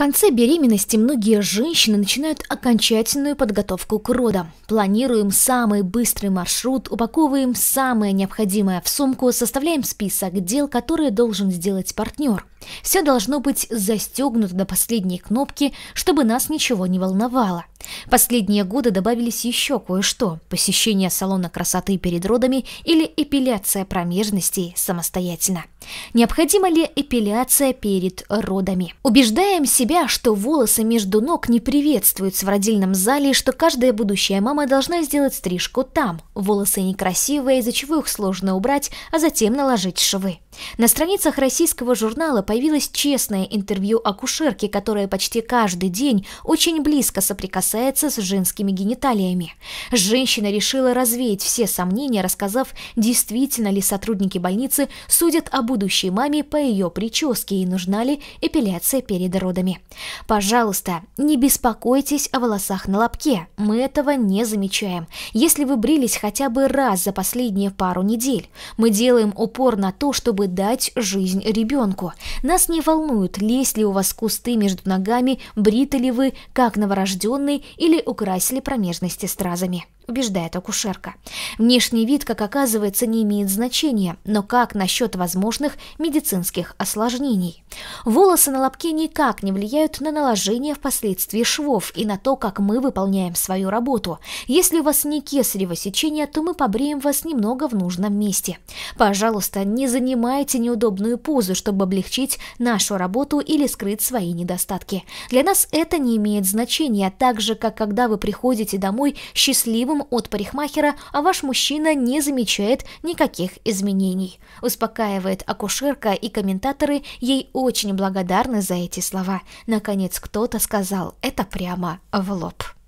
конце беременности многие женщины начинают окончательную подготовку к родам. Планируем самый быстрый маршрут, упаковываем самое необходимое в сумку, составляем список дел, которые должен сделать партнер. Все должно быть застегнуто до последней кнопки, чтобы нас ничего не волновало. Последние годы добавились еще кое-что – посещение салона красоты перед родами или эпиляция промежностей самостоятельно. Необходима ли эпиляция перед родами? Убеждаем себя, что волосы между ног не приветствуются в родильном зале и что каждая будущая мама должна сделать стрижку там. Волосы некрасивые, из-за чего их сложно убрать, а затем наложить швы. На страницах российского журнала появилось честное интервью акушерки, которая почти каждый день очень близко соприкасается с женскими гениталиями. Женщина решила развеять все сомнения, рассказав, действительно ли сотрудники больницы судят о будущей маме по ее прическе и нужна ли эпиляция перед родами. Пожалуйста, не беспокойтесь о волосах на лобке, мы этого не замечаем. Если вы брились хотя бы раз за последние пару недель, мы делаем упор на то, чтобы чтобы дать жизнь ребенку. Нас не волнует, лезь ли у вас кусты между ногами, бриты ли вы, как новорожденный или украсили промежности стразами убеждает акушерка. Внешний вид, как оказывается, не имеет значения, но как насчет возможных медицинских осложнений? Волосы на лобке никак не влияют на наложение впоследствии швов и на то, как мы выполняем свою работу. Если у вас не кесарево сечение, то мы побреем вас немного в нужном месте. Пожалуйста, не занимайте неудобную позу, чтобы облегчить нашу работу или скрыть свои недостатки. Для нас это не имеет значения, так же, как когда вы приходите домой счастливым от парикмахера, а ваш мужчина не замечает никаких изменений. Успокаивает акушерка, и комментаторы ей очень благодарны за эти слова. Наконец кто-то сказал это прямо в лоб.